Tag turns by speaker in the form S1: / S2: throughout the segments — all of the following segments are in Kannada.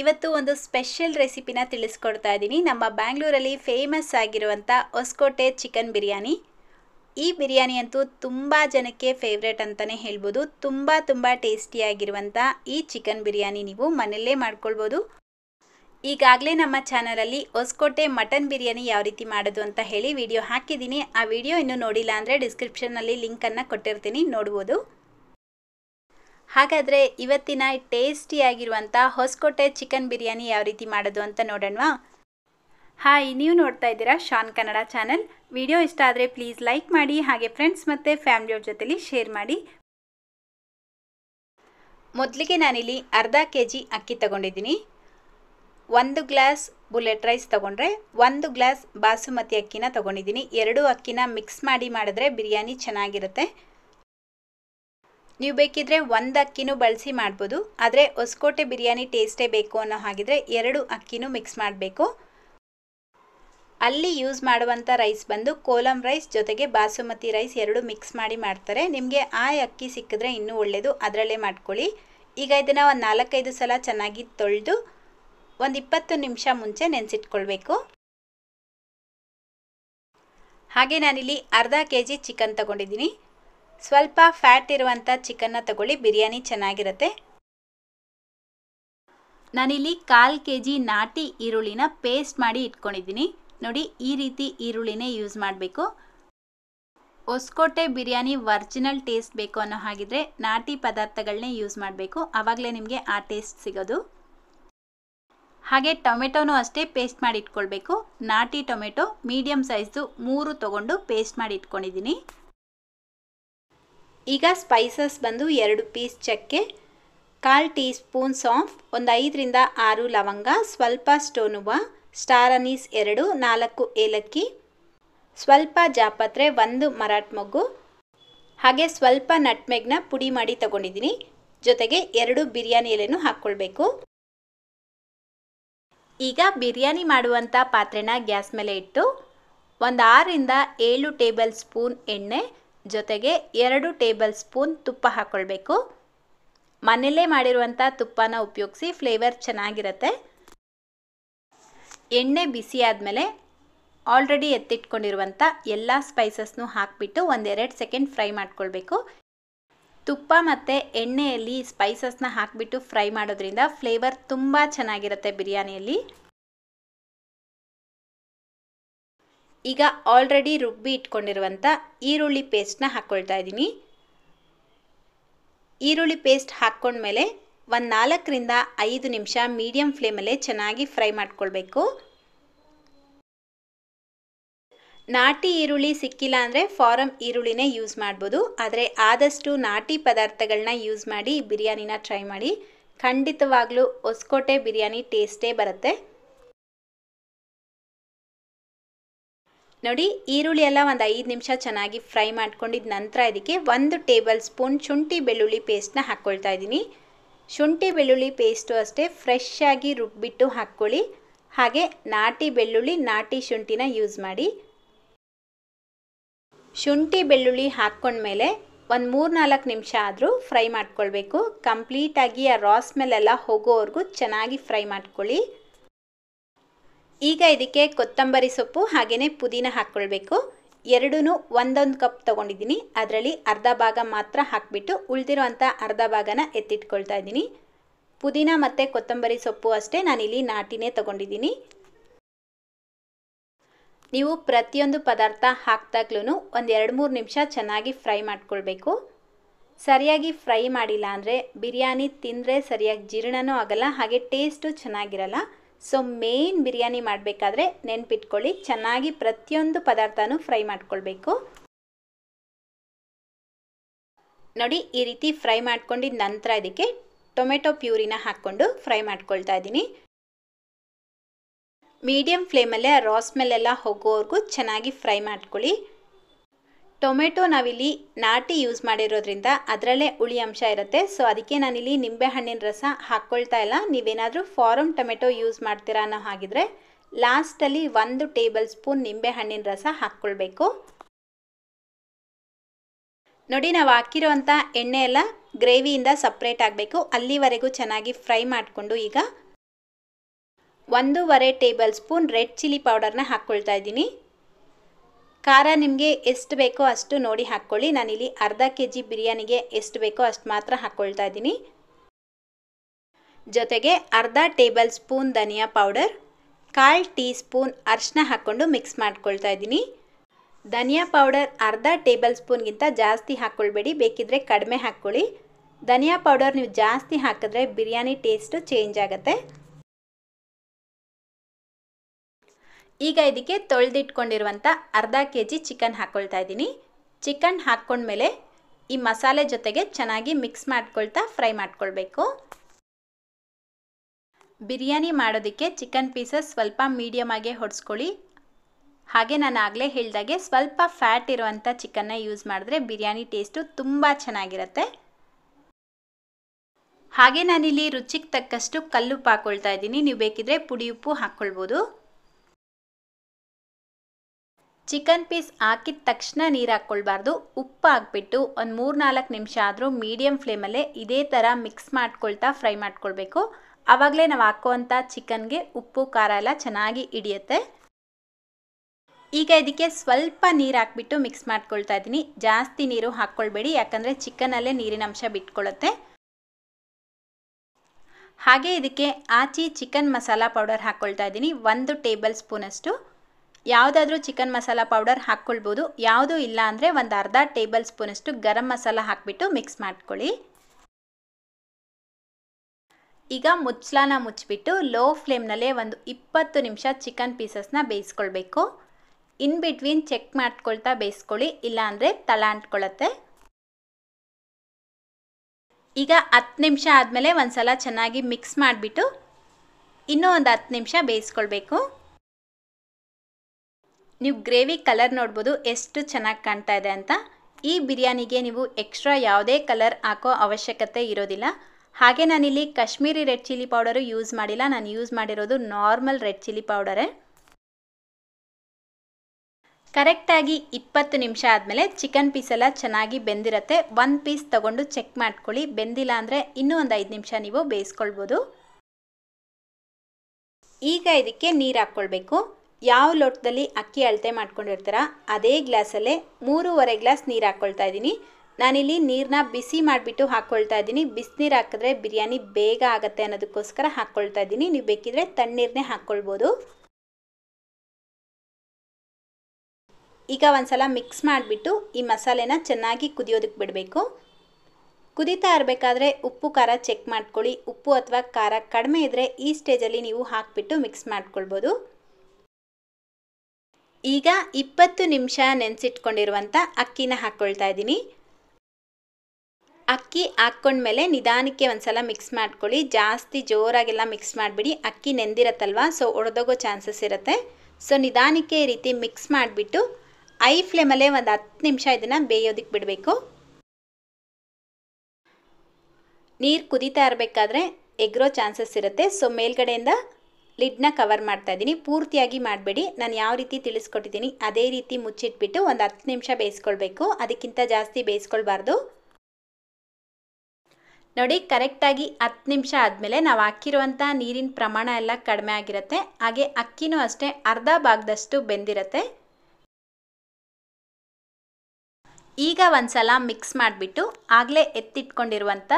S1: ಇವತ್ತು ಒಂದು ಸ್ಪೆಷಲ್ ರೆಸಿಪಿನ ತಿಳಿಸ್ಕೊಡ್ತಾ ಇದ್ದೀನಿ ನಮ್ಮ ಬ್ಯಾಂಗ್ಳೂರಲ್ಲಿ ಫೇಮಸ್ ಆಗಿರುವಂಥ ಹೊಸ್ಕೋಟೆ ಚಿಕನ್ ಬಿರಿಯಾನಿ ಈ ಬಿರಿಯಾನಿ ಅಂತೂ ತುಂಬ ಜನಕ್ಕೆ ಫೇವ್ರೆಟ್ ಅಂತಲೇ ಹೇಳ್ಬೋದು ತುಂಬ ತುಂಬ ಟೇಸ್ಟಿಯಾಗಿರುವಂಥ ಈ ಚಿಕನ್ ಬಿರಿಯಾನಿ ನೀವು ಮನೆಯಲ್ಲೇ ಮಾಡ್ಕೊಳ್ಬೋದು ಈಗಾಗಲೇ ನಮ್ಮ ಚಾನಲಲ್ಲಿ ಹೊಸ್ಕೋಟೆ ಮಟನ್ ಬಿರಿಯಾನಿ ಯಾವ ರೀತಿ ಮಾಡೋದು ಅಂತ ಹೇಳಿ ವಿಡಿಯೋ ಹಾಕಿದ್ದೀನಿ ಆ ವಿಡಿಯೋ ಇನ್ನೂ ನೋಡಿಲ್ಲ ಅಂದರೆ ಡಿಸ್ಕ್ರಿಪ್ಷನ್ನಲ್ಲಿ ಲಿಂಕನ್ನು ಕೊಟ್ಟಿರ್ತೀನಿ ನೋಡ್ಬೋದು ಹಾಗಾದರೆ ಇವತ್ತಿನ ಟೇಸ್ಟಿಯಾಗಿರುವಂಥ ಹೊಸಕೋಟೆ ಚಿಕನ್ ಬಿರಿಯಾನಿ ಯಾವ ರೀತಿ ಮಾಡೋದು ಅಂತ ನೋಡೋಣವಾ ಹಾಯ್ ನೀವು ನೋಡ್ತಾ ಇದ್ದೀರಾ ಶಾನ್ ಕನ್ನಡ ಚಾನಲ್ ವಿಡಿಯೋ ಇಷ್ಟ ಆದರೆ ಪ್ಲೀಸ್ ಲೈಕ್ ಮಾಡಿ ಹಾಗೆ ಫ್ರೆಂಡ್ಸ್ ಮತ್ತು ಫ್ಯಾಮಿಲಿಯವ್ರ ಜೊತೇಲಿ ಶೇರ್ ಮಾಡಿ ಮೊದಲಿಗೆ ನಾನಿಲ್ಲಿ ಅರ್ಧ ಕೆ ಜಿ ಅಕ್ಕಿ ತಗೊಂಡಿದ್ದೀನಿ ಒಂದು ಗ್ಲಾಸ್ ಬುಲೆಟ್ ರೈಸ್ ತೊಗೊಂಡ್ರೆ ಒಂದು ಗ್ಲಾಸ್ ಬಾಸುಮತಿ ಅಕ್ಕಿನ ತೊಗೊಂಡಿದ್ದೀನಿ ಎರಡು ಅಕ್ಕಿನ ಮಿಕ್ಸ್ ಮಾಡಿ ಮಾಡಿದ್ರೆ ಬಿರಿಯಾನಿ ಚೆನ್ನಾಗಿರುತ್ತೆ ನೀವು ಬೇಕಿದ್ರೆ ಒಂದು ಅಕ್ಕಿನೂ ಬಳಸಿ ಮಾಡ್ಬೋದು ಆದರೆ ಹೊಸಕೋಟೆ ಬಿರಿಯಾನಿ ಟೇಸ್ಟೇ ಬೇಕು ಅನ್ನೋ ಹಾಗಿದ್ರೆ ಎರಡು ಅಕ್ಕಿನೂ ಮಿಕ್ಸ್ ಮಾಡಬೇಕು ಅಲ್ಲಿ ಯೂಸ್ ಮಾಡುವಂಥ ರೈಸ್ ಬಂದು ಕೋಲಂ ರೈಸ್ ಜೊತೆಗೆ ಬಾಸುಮತಿ ರೈಸ್ ಎರಡು ಮಿಕ್ಸ್ ಮಾಡಿ ಮಾಡ್ತಾರೆ ನಿಮಗೆ ಆ ಅಕ್ಕಿ ಸಿಕ್ಕಿದ್ರೆ ಇನ್ನೂ ಒಳ್ಳೆಯದು ಅದರಲ್ಲೇ ಮಾಡ್ಕೊಳ್ಳಿ ಈಗ ಇದನ್ನು ಒಂದು ನಾಲ್ಕೈದು ಸಲ ಚೆನ್ನಾಗಿ ತೊಳೆದು ಒಂದು ಇಪ್ಪತ್ತು ನಿಮಿಷ ಮುಂಚೆ ನೆನೆಸಿಟ್ಕೊಳ್ಬೇಕು ಹಾಗೆ ನಾನಿಲ್ಲಿ ಅರ್ಧ ಕೆ ಜಿ ಚಿಕನ್ ತಗೊಂಡಿದ್ದೀನಿ ಸ್ವಲ್ಪ ಫ್ಯಾಟ್ ಇರುವಂಥ ಚಿಕನ್ನ ತಗೊಳ್ಳಿ ಬಿರಿಯಾನಿ ಚೆನ್ನಾಗಿರುತ್ತೆ ನಾನಿಲ್ಲಿ ಕಾಲು ಕೆ ಜಿ ನಾಟಿ ಈರುಳ್ಳಿನ ಪೇಸ್ಟ್ ಮಾಡಿ ಇಟ್ಕೊಂಡಿದ್ದೀನಿ ನೋಡಿ ಈ ರೀತಿ ಈರುಳ್ಳಿನೇ ಯೂಸ್ ಮಾಡಬೇಕು ಹೊಸ್ಕೋಟೆ ಬಿರಿಯಾನಿ ಒರ್ಜಿನಲ್ ಟೇಸ್ಟ್ ಬೇಕು ಅನ್ನೋ ಹಾಗಿದ್ರೆ ನಾಟಿ ಪದಾರ್ಥಗಳನ್ನೇ ಯೂಸ್ ಮಾಡಬೇಕು ಆವಾಗಲೇ ನಿಮಗೆ ಆ ಟೇಸ್ಟ್ ಸಿಗೋದು ಹಾಗೆ ಟೊಮೆಟೊನೂ ಅಷ್ಟೇ ಪೇಸ್ಟ್ ಮಾಡಿ ಇಟ್ಕೊಳ್ಬೇಕು ನಾಟಿ ಟೊಮೆಟೊ ಮೀಡಿಯಮ್ ಸೈಜ್ದು ಮೂರು ತೊಗೊಂಡು ಪೇಸ್ಟ್ ಮಾಡಿ ಇಟ್ಕೊಂಡಿದ್ದೀನಿ ಈಗ ಸ್ಪೈಸಸ್ ಬಂದು ಎರಡು ಪೀಸ್ ಚಕ್ಕೆ ಕಾಲ್ ಟೀ ಸ್ಪೂನ್ ಸಾಂಫ್ ಒಂದು ಐದರಿಂದ ಆರು ಲವಂಗ ಸ್ವಲ್ಪ ಸ್ಟೋನುವ ಸ್ಟಾರ್ ಅನೀಸ್ ಎರಡು ನಾಲ್ಕು ಏಲಕ್ಕಿ ಸ್ವಲ್ಪ ಜಾಪತ್ರೆ ಒಂದು ಮರಾಠ್ ಮೊಗ್ಗು ಹಾಗೆ ಸ್ವಲ್ಪ ನಟ್ಮೆಗ್ನ ಪುಡಿ ಮಾಡಿ ತಗೊಂಡಿದ್ದೀನಿ ಜೊತೆಗೆ ಎರಡು ಬಿರಿಯಾನಿ ಎಲೆನೂ ಹಾಕ್ಕೊಳ್ಬೇಕು ಈಗ ಬಿರಿಯಾನಿ ಮಾಡುವಂಥ ಪಾತ್ರೆನ ಗ್ಯಾಸ್ ಮೇಲೆ ಇಟ್ಟು ಒಂದು ಆರರಿಂದ ಏಳು ಟೇಬಲ್ ಸ್ಪೂನ್ ಎಣ್ಣೆ ಜೊತೆಗೆ ಎರಡು ಟೇಬಲ್ ಸ್ಪೂನ್ ತುಪ್ಪ ಹಾಕ್ಕೊಳ್ಬೇಕು ಮನೆಯಲ್ಲೇ ಮಾಡಿರುವಂಥ ತುಪ್ಪನ ಉಪಯೋಗಿಸಿ ಫ್ಲೇವರ್ ಚೆನ್ನಾಗಿರುತ್ತೆ ಎಣ್ಣೆ ಬಿಸಿ ಆದಮೇಲೆ ಆಲ್ರೆಡಿ ಎತ್ತಿಟ್ಕೊಂಡಿರುವಂಥ ಎಲ್ಲ ಸ್ಪೈಸಸ್ನೂ ಹಾಕಿಬಿಟ್ಟು ಒಂದೆರಡು ಸೆಕೆಂಡ್ ಫ್ರೈ ಮಾಡ್ಕೊಳ್ಬೇಕು ತುಪ್ಪ ಮತ್ತು ಎಣ್ಣೆಯಲ್ಲಿ ಸ್ಪೈಸಸ್ನ ಹಾಕಿಬಿಟ್ಟು ಫ್ರೈ ಮಾಡೋದ್ರಿಂದ ಫ್ಲೇವರ್ ತುಂಬ ಚೆನ್ನಾಗಿರುತ್ತೆ ಬಿರಿಯಾನಿಯಲ್ಲಿ ಈಗ ಆಲ್ರೆಡಿ ರುಬ್ಬಿ ಇಟ್ಕೊಂಡಿರುವಂಥ ಈರುಳ್ಳಿ ಪೇಸ್ಟ್ನ ಹಾಕ್ಕೊಳ್ತಾ ಇದ್ದೀನಿ ಈರುಳ್ಳಿ ಪೇಸ್ಟ್ ಹಾಕ್ಕೊಂಡ್ಮೇಲೆ ಒಂದು ನಾಲ್ಕರಿಂದ ಐದು ನಿಮಿಷ ಮೀಡಿಯಂ ಫ್ಲೇಮಲ್ಲೇ ಚೆನ್ನಾಗಿ ಫ್ರೈ ಮಾಡ್ಕೊಳ್ಬೇಕು ನಾಟಿ ಈರುಳ್ಳಿ ಸಿಕ್ಕಿಲ್ಲ ಅಂದರೆ ಫಾರಮ್ ಈರುಳ್ಳಿನೇ ಯೂಸ್ ಮಾಡ್ಬೋದು ಆದರೆ ಆದಷ್ಟು ನಾಟಿ ಪದಾರ್ಥಗಳನ್ನ ಯೂಸ್ ಮಾಡಿ ಬಿರಿಯಾನಿನ ಟ್ರೈ ಮಾಡಿ ಖಂಡಿತವಾಗ್ಲೂ ಹೊಸ್ಕೋಟೆ ಬಿರಿಯಾನಿ ಟೇಸ್ಟೇ ಬರುತ್ತೆ ನೋಡಿ ಈರುಳ್ಳಿ ಎಲ್ಲ ಒಂದು ಐದು ನಿಮಿಷ ಚೆನ್ನಾಗಿ ಫ್ರೈ ಮಾಡ್ಕೊಂಡಿದ್ದ ನಂತರ ಇದಕ್ಕೆ ಒಂದು ಟೇಬಲ್ ಸ್ಪೂನ್ ಶುಂಠಿ ಬೆಳ್ಳುಳ್ಳಿ ಪೇಸ್ಟನ್ನ ಹಾಕ್ಕೊಳ್ತಾ ಇದ್ದೀನಿ ಶುಂಠಿ ಬೆಳ್ಳುಳ್ಳಿ ಪೇಸ್ಟು ಅಷ್ಟೇ ಫ್ರೆಶ್ ಆಗಿ ರುಬ್ಬಿಟ್ಟು ಹಾಕ್ಕೊಳ್ಳಿ ಹಾಗೆ ನಾಟಿ ಬೆಳ್ಳುಳ್ಳಿ ನಾಟಿ ಶುಂಠಿನ ಯೂಸ್ ಮಾಡಿ ಶುಂಠಿ ಬೆಳ್ಳುಳ್ಳಿ ಹಾಕ್ಕೊಂಡ್ಮೇಲೆ ಒಂದು ಮೂರು ನಾಲ್ಕು ನಿಮಿಷ ಆದರೂ ಫ್ರೈ ಮಾಡ್ಕೊಳ್ಬೇಕು ಕಂಪ್ಲೀಟಾಗಿ ಆ ರಾ ಮೇಲೆಲ್ಲ ಹೋಗೋವರೆಗೂ ಚೆನ್ನಾಗಿ ಫ್ರೈ ಮಾಡ್ಕೊಳ್ಳಿ ಈಗ ಇದಕ್ಕೆ ಕೊತ್ತಂಬರಿ ಸೊಪ್ಪು ಹಾಗೆಯೇ ಪುದೀನ ಹಾಕ್ಕೊಳ್ಬೇಕು ಎರಡೂ ಒಂದೊಂದು ಕಪ್ ತೊಗೊಂಡಿದ್ದೀನಿ ಅದರಲ್ಲಿ ಅರ್ಧ ಭಾಗ ಮಾತ್ರ ಹಾಕಿಬಿಟ್ಟು ಉಳಿದಿರೋ ಅಂಥ ಅರ್ಧ ಭಾಗನ ಎತ್ತಿಟ್ಕೊಳ್ತಾ ಇದ್ದೀನಿ ಪುದೀನ ಮತ್ತು ಕೊತ್ತಂಬರಿ ಸೊಪ್ಪು ಅಷ್ಟೇ ನಾನಿಲ್ಲಿ ನಾಟಿನೇ ತೊಗೊಂಡಿದ್ದೀನಿ ನೀವು ಪ್ರತಿಯೊಂದು ಪದಾರ್ಥ ಹಾಕಿದಾಗ್ಲೂ ಒಂದು ಎರಡು ಮೂರು ನಿಮಿಷ ಚೆನ್ನಾಗಿ ಫ್ರೈ ಮಾಡ್ಕೊಳ್ಬೇಕು ಸರಿಯಾಗಿ ಫ್ರೈ ಮಾಡಿಲ್ಲ ಅಂದರೆ ಬಿರಿಯಾನಿ ತಿಂದರೆ ಸರಿಯಾಗಿ ಜೀರ್ಣನೂ ಆಗಲ್ಲ ಹಾಗೆ ಟೇಸ್ಟು ಚೆನ್ನಾಗಿರಲ್ಲ ಸೊ ಮೇನ್ ಬಿರಿಯಾನಿ ಮಾಡಬೇಕಾದ್ರೆ ನೆನ್ಪಿಟ್ಕೊಳ್ಳಿ ಚೆನ್ನಾಗಿ ಪ್ರತಿಯೊಂದು ಪದಾರ್ಥನೂ ಫ್ರೈ ಮಾಡ್ಕೊಳ್ಬೇಕು ನೋಡಿ ಈ ರೀತಿ ಫ್ರೈ ಮಾಡ್ಕೊಂಡಿದ್ದ ನಂತರ ಇದಕ್ಕೆ ಟೊಮೆಟೊ ಪ್ಯೂರಿನ ಹಾಕ್ಕೊಂಡು ಫ್ರೈ ಮಾಡ್ಕೊಳ್ತಾ ಇದ್ದೀನಿ ಮೀಡಿಯಮ್ ಫ್ಲೇಮಲ್ಲೇ ರಾ ಮೇಲೆಲ್ಲ ಹೋಗೋವರೆಗೂ ಚೆನ್ನಾಗಿ ಫ್ರೈ ಮಾಡ್ಕೊಳ್ಳಿ ಟೊಮೆಟೊ ನಾವಿಲ್ಲಿ ನಾಟಿ ಯೂಸ್ ಮಾಡಿರೋದ್ರಿಂದ ಅದರಲ್ಲೇ ಹುಳಿ ಅಂಶ ಇರುತ್ತೆ ಸೊ ಅದಕ್ಕೆ ನಾನಿಲ್ಲಿ ನಿಂಬೆಹಣ್ಣಿನ ರಸ ಹಾಕ್ಕೊಳ್ತಾ ಇಲ್ಲ ನೀವೇನಾದರೂ ಫಾರಮ್ ಟೊಮೆಟೊ ಯೂಸ್ ಮಾಡ್ತೀರಾ ಅನ್ನೋ ಹಾಗಿದ್ರೆ ಲಾಸ್ಟಲ್ಲಿ ಒಂದು ಟೇಬಲ್ ಸ್ಪೂನ್ ನಿಂಬೆಹಣ್ಣಿನ ರಸ ಹಾಕ್ಕೊಳ್ಬೇಕು ನೋಡಿ ನಾವು ಹಾಕಿರೋವಂಥ ಎಣ್ಣೆ ಎಲ್ಲ ಗ್ರೇವಿಯಿಂದ ಸಪ್ರೇಟ್ ಆಗಬೇಕು ಅಲ್ಲಿವರೆಗೂ ಚೆನ್ನಾಗಿ ಫ್ರೈ ಮಾಡಿಕೊಂಡು ಈಗ ಒಂದೂವರೆ ಟೇಬಲ್ ಸ್ಪೂನ್ ರೆಡ್ ಚಿಲ್ಲಿ ಪೌಡರ್ನ ಹಾಕ್ಕೊಳ್ತಾ ಇದ್ದೀನಿ ಖಾರ ನಿಮಗೆ ಎಷ್ಟು ಬೇಕೋ ಅಷ್ಟು ನೋಡಿ ಹಾಕ್ಕೊಳ್ಳಿ ನಾನಿಲ್ಲಿ ಅರ್ಧ ಕೆ ಜಿ ಬಿರಿಯಾನಿಗೆ ಎಷ್ಟು ಬೇಕೋ ಅಷ್ಟು ಮಾತ್ರ ಹಾಕ್ಕೊಳ್ತಾ ಇದ್ದೀನಿ ಜೊತೆಗೆ ಅರ್ಧ ಟೇಬಲ್ ಸ್ಪೂನ್ ಧನಿಯಾ ಪೌಡರ್ ಕಾಲು ಟೀ ಸ್ಪೂನ್ ಅರ್ಶನ ಹಾಕ್ಕೊಂಡು ಮಿಕ್ಸ್ ಮಾಡ್ಕೊಳ್ತಾ ಇದ್ದೀನಿ ಧನಿಯಾ ಪೌಡರ್ ಅರ್ಧ ಟೇಬಲ್ ಸ್ಪೂನ್ಗಿಂತ ಜಾಸ್ತಿ ಹಾಕ್ಕೊಳ್ಬೇಡಿ ಬೇಕಿದ್ರೆ ಕಡಿಮೆ ಹಾಕ್ಕೊಳ್ಳಿ ಧನಿಯಾ ಪೌಡರ್ ನೀವು ಜಾಸ್ತಿ ಹಾಕಿದ್ರೆ ಬಿರಿಯಾನಿ ಟೇಸ್ಟು ಚೇಂಜ್ ಆಗುತ್ತೆ ಈಗ ಇದಕ್ಕೆ ತೊಳೆದಿಟ್ಕೊಂಡಿರುವಂಥ ಅರ್ಧ ಕೆ ಜಿ ಚಿಕನ್ ಹಾಕ್ಕೊಳ್ತಾ ಇದ್ದೀನಿ ಚಿಕನ್ ಹಾಕ್ಕೊಂಡ್ಮೇಲೆ ಈ ಮಸಾಲೆ ಜೊತೆಗೆ ಚೆನ್ನಾಗಿ ಮಿಕ್ಸ್ ಮಾಡ್ಕೊಳ್ತಾ ಫ್ರೈ ಮಾಡ್ಕೊಳ್ಬೇಕು ಬಿರಿಯಾನಿ ಮಾಡೋದಕ್ಕೆ ಚಿಕನ್ ಪೀಸಸ್ ಸ್ವಲ್ಪ ಮೀಡಿಯಮ್ ಆಗಿ ಹೊಡೆಸ್ಕೊಳ್ಳಿ ಹಾಗೆ ನಾನು ಆಗಲೇ ಹೇಳಿದಾಗೆ ಸ್ವಲ್ಪ ಫ್ಯಾಟ್ ಇರುವಂಥ ಚಿಕನ್ನ ಯೂಸ್ ಮಾಡಿದ್ರೆ ಬಿರಿಯಾನಿ ಟೇಸ್ಟು ತುಂಬ ಚೆನ್ನಾಗಿರುತ್ತೆ ಹಾಗೆ ನಾನಿಲ್ಲಿ ರುಚಿಗೆ ತಕ್ಕಷ್ಟು ಕಲ್ಲುಪ್ಪು ಹಾಕ್ಕೊಳ್ತಾ ಇದ್ದೀನಿ ನೀವು ಬೇಕಿದ್ರೆ ಪುಡಿ ಉಪ್ಪು ಹಾಕ್ಕೊಳ್ಬೋದು ಚಿಕನ್ ಪೀಸ್ ಹಾಕಿದ ತಕ್ಷಣ ನೀರು ಹಾಕ್ಕೊಳ್ಬಾರ್ದು ಉಪ್ಪು ಹಾಕ್ಬಿಟ್ಟು ಒಂದು ಮೂರು ನಾಲ್ಕು ನಿಮಿಷ ಆದರೂ ಮೀಡಿಯಮ್ ಫ್ಲೇಮಲ್ಲೇ ಇದೇ ಥರ ಮಿಕ್ಸ್ ಮಾಡ್ಕೊಳ್ತಾ ಫ್ರೈ ಮಾಡ್ಕೊಳ್ಬೇಕು ಆವಾಗಲೇ ನಾವು ಹಾಕುವಂಥ ಚಿಕನ್ಗೆ ಉಪ್ಪು ಖಾರ ಎಲ್ಲ ಚೆನ್ನಾಗಿ ಹಿಡಿಯುತ್ತೆ ಈಗ ಇದಕ್ಕೆ ಸ್ವಲ್ಪ ನೀರು ಹಾಕ್ಬಿಟ್ಟು ಮಿಕ್ಸ್ ಮಾಡ್ಕೊಳ್ತಾ ಇದ್ದೀನಿ ಜಾಸ್ತಿ ನೀರು ಹಾಕ್ಕೊಳ್ಬೇಡಿ ಯಾಕಂದರೆ ಚಿಕನಲ್ಲೇ ನೀರಿನ ಅಂಶ ಬಿಟ್ಕೊಳ್ಳುತ್ತೆ ಹಾಗೆ ಇದಕ್ಕೆ ಆಚಿ ಚಿಕನ್ ಮಸಾಲ ಪೌಡರ್ ಹಾಕ್ಕೊಳ್ತಾ ಇದ್ದೀನಿ ಒಂದು ಟೇಬಲ್ ಸ್ಪೂನಷ್ಟು ಯಾವುದಾದ್ರೂ ಚಿಕನ್ ಮಸಾಲ ಪೌಡರ್ ಹಾಕ್ಕೊಳ್ಬೋದು ಯಾವುದೂ ಇಲ್ಲ ಅಂದರೆ ಒಂದು ಅರ್ಧ ಟೇಬಲ್ ಸ್ಪೂನಷ್ಟು ಗರಂ ಮಸಾಲ ಹಾಕಿಬಿಟ್ಟು ಮಿಕ್ಸ್ ಮಾಡ್ಕೊಳ್ಳಿ ಈಗ ಮುಚ್ಚಲಾನ ಮುಚ್ಚಿಬಿಟ್ಟು ಲೋ ಫ್ಲೇಮ್ನಲ್ಲೇ ಒಂದು ಇಪ್ಪತ್ತು ನಿಮಿಷ ಚಿಕನ್ ಪೀಸಸ್ನ ಬೇಯಿಸ್ಕೊಳ್ಬೇಕು ಇನ್ ಬಿಟ್ವೀನ್ ಚೆಕ್ ಮಾಡ್ಕೊಳ್ತಾ ಬೇಯಿಸ್ಕೊಳ್ಳಿ ಇಲ್ಲಾಂದರೆ ತಳ ಅಂಟ್ಕೊಳತ್ತೆ ಈಗ ಹತ್ತು ನಿಮಿಷ ಆದಮೇಲೆ ಒಂದು ಸಲ ಚೆನ್ನಾಗಿ ಮಿಕ್ಸ್ ಮಾಡಿಬಿಟ್ಟು ಇನ್ನೂ ಒಂದು ಹತ್ತು ನಿಮಿಷ ಬೇಯಿಸ್ಕೊಳ್ಬೇಕು ನೀವು ಗ್ರೇವಿ ಕಲರ್ ನೋಡ್ಬೋದು ಎಷ್ಟು ಚೆನ್ನಾಗಿ ಕಾಣ್ತಾ ಇದೆ ಅಂತ ಈ ಬಿರಿಯಾನಿಗೆ ನೀವು ಎಕ್ಸ್ಟ್ರಾ ಯಾವುದೇ ಕಲರ್ ಹಾಕೋ ಅವಶ್ಯಕತೆ ಇರೋದಿಲ್ಲ ಹಾಗೆ ನಾನಿಲ್ಲಿ Kashmiri red chilli powder use ಮಾಡಿಲ್ಲ ನಾನು ಯೂಸ್ ಮಾಡಿರೋದು ನಾರ್ಮಲ್ ರೆಡ್ ಚಿಲ್ಲಿ ಪೌಡರೇ ಕರೆಕ್ಟಾಗಿ ಇಪ್ಪತ್ತು ನಿಮಿಷ ಆದಮೇಲೆ ಚಿಕನ್ ಪೀಸ್ ಎಲ್ಲ ಚೆನ್ನಾಗಿ ಬೆಂದಿರತ್ತೆ ಒಂದು ಪೀಸ್ ತಗೊಂಡು ಚೆಕ್ ಮಾಡ್ಕೊಳ್ಳಿ ಬೆಂದಿಲ್ಲ ಅಂದರೆ ಇನ್ನೂ ಒಂದು ಐದು ನಿಮಿಷ ನೀವು ಬೇಯಿಸ್ಕೊಳ್ಬೋದು ಈಗ ಇದಕ್ಕೆ ನೀರು ಹಾಕ್ಕೊಳ್ಬೇಕು ಯಾವ ಲೋಟದಲ್ಲಿ ಅಕ್ಕಿ ಅಳತೆ ಮಾಡ್ಕೊಂಡಿರ್ತಾರ ಅದೇ ಗ್ಲಾಸಲ್ಲೇ ಮೂರುವರೆ ಗ್ಲಾಸ್ ನೀರು ಹಾಕ್ಕೊಳ್ತಾ ಇದ್ದೀನಿ ನಾನಿಲ್ಲಿ ನೀರನ್ನ ಬಿಸಿ ಮಾಡಿಬಿಟ್ಟು ಹಾಕ್ಕೊಳ್ತಾ ಇದ್ದೀನಿ ಬಿಸಿನೀರು ಹಾಕಿದ್ರೆ ಬಿರಿಯಾನಿ ಬೇಗ ಆಗುತ್ತೆ ಅನ್ನೋದಕ್ಕೋಸ್ಕರ ಹಾಕ್ಕೊಳ್ತಾ ಇದ್ದೀನಿ ನೀವು ಬೇಕಿದ್ರೆ ತಣ್ಣೀರನ್ನೇ ಹಾಕ್ಕೊಳ್ಬೋದು ಈಗ ಒಂದ್ಸಲ ಮಿಕ್ಸ್ ಮಾಡಿಬಿಟ್ಟು ಈ ಮಸಾಲೆನ ಚೆನ್ನಾಗಿ ಕುದಿಯೋದಕ್ಕೆ ಬಿಡಬೇಕು ಕುದೀತಾ ಇರಬೇಕಾದ್ರೆ ಉಪ್ಪು ಖಾರ ಚೆಕ್ ಮಾಡ್ಕೊಳ್ಳಿ ಉಪ್ಪು ಅಥವಾ ಖಾರ ಕಡಿಮೆ ಇದ್ದರೆ ಈ ಸ್ಟೇಜಲ್ಲಿ ನೀವು ಹಾಕಿಬಿಟ್ಟು ಮಿಕ್ಸ್ ಮಾಡ್ಕೊಳ್ಬೋದು ಈಗ ಇಪ್ಪತ್ತು ನಿಮಿಷ ನೆನೆಸಿಟ್ಕೊಂಡಿರುವಂಥ ಅಕ್ಕಿನ ಹಾಕ್ಕೊಳ್ತಾ ಇದ್ದೀನಿ ಅಕ್ಕಿ ಹಾಕ್ಕೊಂಡ್ಮೇಲೆ ನಿಧಾನಕ್ಕೆ ಒಂದು ಸಲ ಮಿಕ್ಸ್ ಮಾಡ್ಕೊಳ್ಳಿ ಜಾಸ್ತಿ ಜೋರಾಗೆಲ್ಲ ಮಿಕ್ಸ್ ಮಾಡಿಬಿಡಿ ಅಕ್ಕಿ ನೆಂದಿರತ್ತಲ್ವ ಸೊ ಒಡೆದೋಗೋ ಚಾನ್ಸಸ್ ಇರುತ್ತೆ ಸೊ ನಿಧಾನಕ್ಕೆ ಈ ರೀತಿ ಮಿಕ್ಸ್ ಮಾಡಿಬಿಟ್ಟು ಐ ಫ್ಲೇಮಲ್ಲೇ ಒಂದು ಹತ್ತು ನಿಮಿಷ ಇದನ್ನು ಬೇಯೋದಕ್ಕೆ ಬಿಡಬೇಕು ನೀರು ಕುದೀತಾ ಇರಬೇಕಾದ್ರೆ ಎಗ್ರೋ ಚಾನ್ಸಸ್ ಇರುತ್ತೆ ಸೊ ಮೇಲ್ಗಡೆಯಿಂದ ಲಿಡ್ನ ಕವರ್ ಮಾಡ್ತಾ ಇದ್ದೀನಿ ಪೂರ್ತಿಯಾಗಿ ಮಾಡಬೇಡಿ ನಾನು ಯಾವ ರೀತಿ ತಿಳಿಸ್ಕೊಟ್ಟಿದ್ದೀನಿ ಅದೇ ರೀತಿ ಮುಚ್ಚಿಟ್ಬಿಟ್ಟು ಒಂದು ಹತ್ತು ನಿಮಿಷ ಬೇಯಿಸ್ಕೊಳ್ಬೇಕು ಅದಕ್ಕಿಂತ ಜಾಸ್ತಿ ಬೇಯಿಸ್ಕೊಳ್ಬಾರ್ದು ನೋಡಿ ಕರೆಕ್ಟಾಗಿ ಹತ್ತು ನಿಮಿಷ ಆದಮೇಲೆ ನಾವು ಹಾಕಿರುವಂಥ ನೀರಿನ ಪ್ರಮಾಣ ಎಲ್ಲ ಕಡಿಮೆ ಆಗಿರುತ್ತೆ ಹಾಗೆ ಅಕ್ಕಿನೂ ಅಷ್ಟೇ ಅರ್ಧ ಭಾಗದಷ್ಟು ಬೆಂದಿರುತ್ತೆ ಈಗ ಸಲ ಮಿಕ್ಸ್ ಮಾಡಿಬಿಟ್ಟು ಆಗಲೇ ಎತ್ತಿಟ್ಕೊಂಡಿರುವಂಥ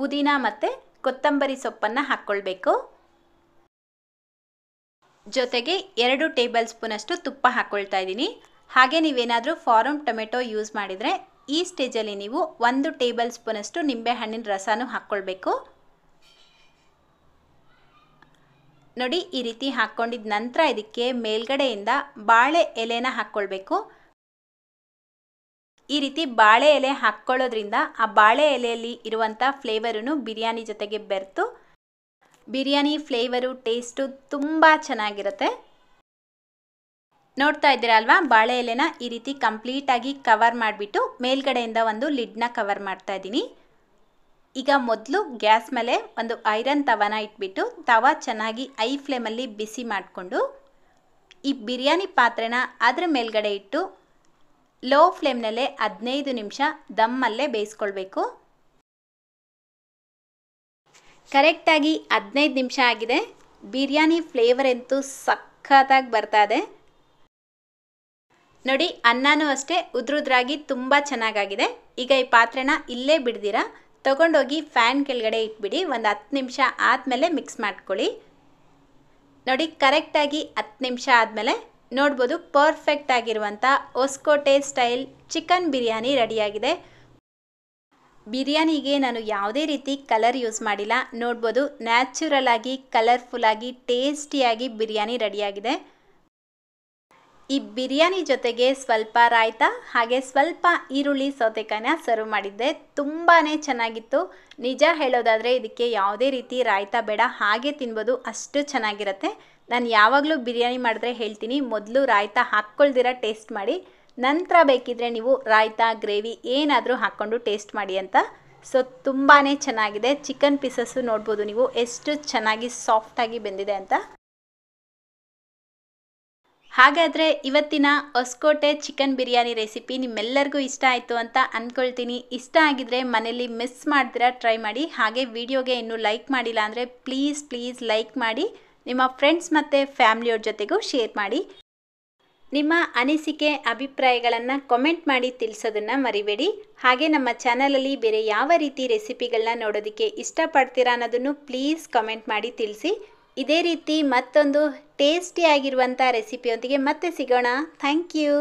S1: ಪುದೀನ ಮತ್ತು ಕೊತ್ತಂಬರಿ ಸೊಪ್ಪನ್ನು ಹಾಕ್ಕೊಳ್ಬೇಕು ಜೊತೆಗೆ ಎರಡು ಟೇಬಲ್ ಸ್ಪೂನಷ್ಟು ತುಪ್ಪ ಹಾಕ್ಕೊಳ್ತಾ ಇದ್ದೀನಿ ಹಾಗೆ ನೀವೇನಾದರೂ ಫಾರಮ್ ಟೊಮೆಟೊ ಯೂಸ್ ಮಾಡಿದರೆ ಈ ಸ್ಟೇಜಲ್ಲಿ ನೀವು ಒಂದು ಟೇಬಲ್ ಸ್ಪೂನಷ್ಟು ನಿಂಬೆಹಣ್ಣಿನ ರಸನೂ ಹಾಕ್ಕೊಳ್ಬೇಕು ನೋಡಿ ಈ ರೀತಿ ಹಾಕ್ಕೊಂಡಿದ ನಂತರ ಇದಕ್ಕೆ ಮೇಲ್ಗಡೆಯಿಂದ ಬಾಳೆ ಎಲೆನ ಹಾಕ್ಕೊಳ್ಬೇಕು ಈ ರೀತಿ ಬಾಳೆ ಎಲೆ ಹಾಕ್ಕೊಳ್ಳೋದ್ರಿಂದ ಆ ಬಾಳೆ ಎಲೆಯಲ್ಲಿ ಇರುವಂಥ ಫ್ಲೇವರೂ ಬಿರಿಯಾನಿ ಜೊತೆಗೆ ಬೆರೆತು ಬಿರಿಯಾನಿ ಫ್ಲೇವರು ಟೇಸ್ಟು ತುಂಬ ಚೆನ್ನಾಗಿರುತ್ತೆ ನೋಡ್ತಾ ಇದ್ದೀರಾ ಅಲ್ವಾ ಬಾಳೆ ಎಲೆನ ಈ ರೀತಿ ಕಂಪ್ಲೀಟಾಗಿ ಕವರ್ ಮಾಡಿಬಿಟ್ಟು ಮೇಲ್ಗಡೆಯಿಂದ ಒಂದು ಲಿಡ್ನ ಕವರ್ ಮಾಡ್ತಾ ಇದ್ದೀನಿ ಈಗ ಮೊದಲು ಗ್ಯಾಸ್ ಮೇಲೆ ಒಂದು ಐರನ್ ತವನ ಇಟ್ಬಿಟ್ಟು ತವ ಚೆನ್ನಾಗಿ ಐ ಫ್ಲೇಮಲ್ಲಿ ಬಿಸಿ ಮಾಡಿಕೊಂಡು ಈ ಬಿರಿಯಾನಿ ಪಾತ್ರೆನ ಅದರ ಮೇಲ್ಗಡೆ ಇಟ್ಟು ಲೋ ಫ್ಲೇಮ್ನಲ್ಲೇ ಹದಿನೈದು ನಿಮಿಷ ದಮ್ಮಲ್ಲೇ ಬೇಯಿಸ್ಕೊಳ್ಬೇಕು ಕರೆಕ್ಟಾಗಿ ಹದಿನೈದು ನಿಮಿಷ ಆಗಿದೆ ಬಿರಿಯಾನಿ ಫ್ಲೇವರ್ ಅಂತೂ ಸಖತ್ತಾಗಿ ಬರ್ತಾ ಇದೆ ನೋಡಿ ಅನ್ನನೂ ಅಷ್ಟೇ ಉದ್ರುದ್ರಾಗಿ ತುಂಬ ಚೆನ್ನಾಗಾಗಿದೆ ಈಗ ಈ ಪಾತ್ರೆನ ಇಲ್ಲೇ ಬಿಡ್ದಿರ ತೊಗೊಂಡೋಗಿ ಫ್ಯಾನ್ ಕೆಳಗಡೆ ಇಟ್ಬಿಡಿ ಒಂದು ಹತ್ತು ನಿಮಿಷ ಆದಮೇಲೆ ಮಿಕ್ಸ್ ಮಾಡ್ಕೊಳ್ಳಿ ನೋಡಿ ಕರೆಕ್ಟಾಗಿ ಹತ್ತು ನಿಮಿಷ ಆದಮೇಲೆ ನೋಡ್ಬೋದು ಪರ್ಫೆಕ್ಟ್ ಆಗಿರುವಂಥ ಹೊಸ್ಕೋಟೆ ಸ್ಟೈಲ್ ಚಿಕನ್ ಬಿರಿಯಾನಿ ರೆಡಿಯಾಗಿದೆ ಬಿರಿಯಾನಿಗೆ ನಾನು ಯಾವುದೇ ರೀತಿ ಕಲರ್ ಯೂಸ್ ಮಾಡಿಲ್ಲ ನೋಡ್ಬೋದು ನ್ಯಾಚುರಲ್ ಆಗಿ ಕಲರ್ಫುಲ್ಲಾಗಿ ಟೇಸ್ಟಿಯಾಗಿ ಬಿರಿಯಾನಿ ರೆಡಿಯಾಗಿದೆ ಈ ಬಿರಿಯಾನಿ ಜೊತೆಗೆ ಸ್ವಲ್ಪ ರಾಯ್ತ ಹಾಗೆ ಸ್ವಲ್ಪ ಈರುಳ್ಳಿ ಸೌತೆಕಾಯಿನ ಸರ್ವ್ ಮಾಡಿದ್ದೆ ತುಂಬಾ ಚೆನ್ನಾಗಿತ್ತು ನಿಜ ಹೇಳೋದಾದರೆ ಇದಕ್ಕೆ ಯಾವುದೇ ರೀತಿ ರಾಯ್ತ ಬೇಡ ಹಾಗೆ ತಿನ್ಬೋದು ಅಷ್ಟು ಚೆನ್ನಾಗಿರುತ್ತೆ ನಾನು ಯಾವಾಗಲೂ ಬಿರಿಯಾನಿ ಮಾಡಿದ್ರೆ ಹೇಳ್ತೀನಿ ಮೊದಲು ರಾಯ್ತ ಹಾಕ್ಕೊಳ್ದಿರ ಟೇಸ್ಟ್ ಮಾಡಿ ನಂತರ ಬೇಕಿದ್ರೆ ನೀವು ರಾಯ್ತಾ ಗ್ರೇವಿ ಏನಾದರೂ ಹಾಕ್ಕೊಂಡು ಟೇಸ್ಟ್ ಮಾಡಿ ಅಂತ ಸೊ ತುಂಬಾ ಚೆನ್ನಾಗಿದೆ ಚಿಕನ್ ಪೀಸಸ್ಸು ನೋಡ್ಬೋದು ನೀವು ಎಷ್ಟು ಚೆನ್ನಾಗಿ ಸಾಫ್ಟಾಗಿ ಬೆಂದಿದೆ ಅಂತ ಹಾಗಾದರೆ ಇವತ್ತಿನ ಹೊಸ್ಕೋಟೆ ಚಿಕನ್ ಬಿರಿಯಾನಿ ರೆಸಿಪಿ ನಿಮ್ಮೆಲ್ಲರಿಗೂ ಇಷ್ಟ ಆಯಿತು ಅಂತ ಅಂದ್ಕೊಳ್ತೀನಿ ಇಷ್ಟ ಆಗಿದ್ರೆ ಮನೇಲಿ ಮಿಸ್ ಮಾಡ್ದಿರ ಟ್ರೈ ಮಾಡಿ ಹಾಗೆ ವಿಡಿಯೋಗೆ ಇನ್ನೂ ಲೈಕ್ ಮಾಡಿಲ್ಲ ಅಂದರೆ ಪ್ಲೀಸ್ ಪ್ಲೀಸ್ ಲೈಕ್ ಮಾಡಿ ನಿಮ್ಮ ಫ್ರೆಂಡ್ಸ್ ಮತ್ತು ಫ್ಯಾಮಿಲಿಯವ್ರ ಜೊತೆಗೂ ಶೇರ್ ಮಾಡಿ ನಿಮ್ಮ ಅನಿಸಿಕೆ ಅಭಿಪ್ರಾಯಗಳನ್ನು ಕಮೆಂಟ್ ಮಾಡಿ ತಿಳಿಸೋದನ್ನು ಮರಿಬೇಡಿ ಹಾಗೆ ನಮ್ಮ ಚಾನಲಲ್ಲಿ ಬೇರೆ ಯಾವ ರೀತಿ ರೆಸಿಪಿಗಳನ್ನ ನೋಡೋದಕ್ಕೆ ಇಷ್ಟಪಡ್ತೀರಾ ಅನ್ನೋದನ್ನು ಪ್ಲೀಸ್ ಕಮೆಂಟ್ ಮಾಡಿ ತಿಳಿಸಿ ಇದೇ ರೀತಿ ಮತ್ತೊಂದು ಟೇಸ್ಟಿಯಾಗಿರುವಂಥ ರೆಸಿಪಿಯೊಂದಿಗೆ ಮತ್ತೆ ಸಿಗೋಣ ಥ್ಯಾಂಕ್ ಯು